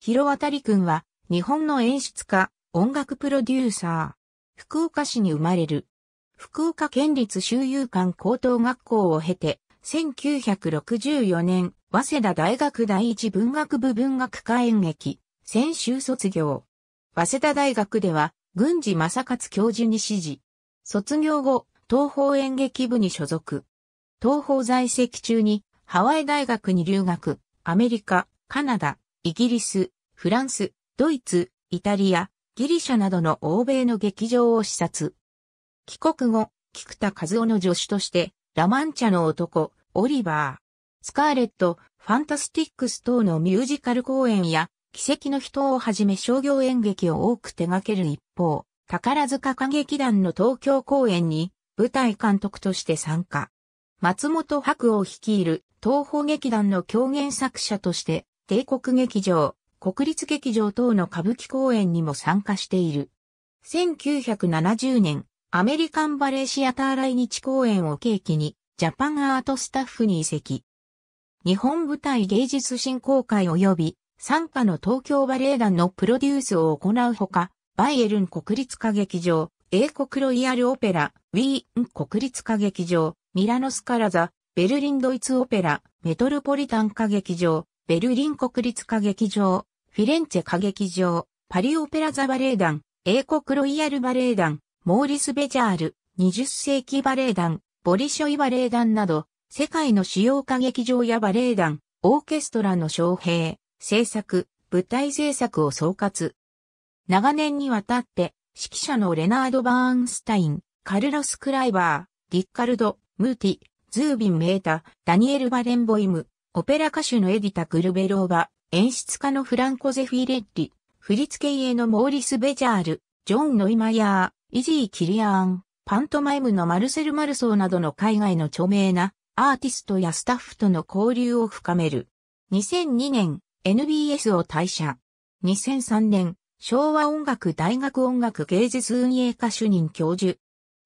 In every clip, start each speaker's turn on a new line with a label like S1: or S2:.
S1: 広渡くんは、日本の演出家、音楽プロデューサー。福岡市に生まれる。福岡県立修遊館高等学校を経て、1964年、早稲田大学第一文学部文学科演劇、先週卒業。早稲田大学では、郡司正勝教授に指示。卒業後、東方演劇部に所属。東方在籍中に、ハワイ大学に留学、アメリカ、カナダ、イギリス、フランス、ドイツ、イタリア、ギリシャなどの欧米の劇場を視察。帰国後、菊田和夫の助手として、ラマンチャの男、オリバー、スカーレット、ファンタスティックス等のミュージカル公演や、奇跡の人をはじめ商業演劇を多く手掛ける一方、宝塚歌劇団の東京公演に舞台監督として参加。松本白を率いる東方劇団の狂言作者として帝国劇場、国立劇場等の歌舞伎公演にも参加している。1970年、アメリカンバレーシアター来日公演を契機に、ジャパンアートスタッフに移籍。日本舞台芸術振興会及び、参加の東京バレエ団のプロデュースを行うほか、バイエルン国立歌劇場、英国ロイヤルオペラ、ウィーン国立歌劇場、ミラノスカラザ、ベルリンドイツオペラ、メトロポリタン歌劇場、ベルリン国立歌劇場、フィレンツェ歌劇場、パリオペラ座バレエ団、英国ロイヤルバレエ団、モーリス・ベジャール、20世紀バレエ団、ボリショイバレエ団など、世界の主要歌劇場やバレエ団、オーケストラの招聘、制作、舞台制作を総括。長年にわたって、指揮者のレナード・バーンスタイン、カルロス・クライバー、リッカルド、ムーティ、ズービン・メータ、ダニエル・バレンボイム、オペラ歌手のエディタ・グルベローバ、演出家のフランコ・ゼフィレッリ、振付家のモーリス・ベジャール、ジョン・ノイマヤー、イジー・キリアーン、パントマイムのマルセル・マルソーなどの海外の著名なアーティストやスタッフとの交流を深める。2002年、NBS を退社。2003年、昭和音楽大学音楽芸術運営科主任教授。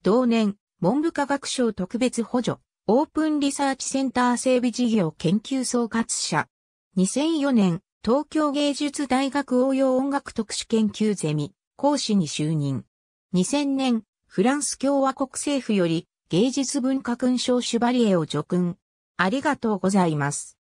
S1: 同年、文部科学省特別補助オープンリサーチセンター整備事業研究総括者。2004年、東京芸術大学応用音楽特殊研究ゼミ、講師に就任。2000年、フランス共和国政府より芸術文化勲章シュバリエを叙勲。ありがとうございます。